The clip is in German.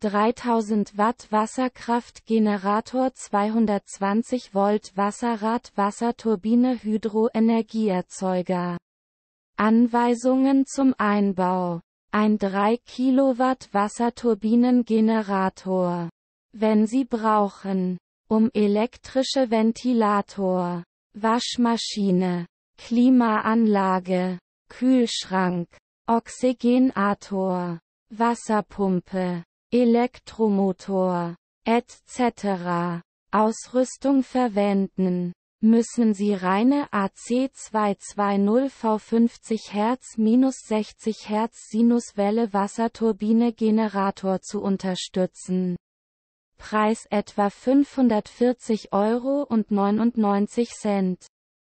3000 Watt Wasserkraftgenerator 220 Volt Wasserrad Wasserturbine Hydroenergieerzeuger Anweisungen zum Einbau Ein 3 Kilowatt Wasserturbinengenerator Wenn Sie brauchen um elektrische Ventilator Waschmaschine Klimaanlage Kühlschrank Oxygenator Wasserpumpe Elektromotor, etc. Ausrüstung verwenden, müssen Sie reine AC220 V50 Hz 60 Hz Sinuswelle Wasserturbine Generator zu unterstützen. Preis etwa 540 Euro und 99 Cent.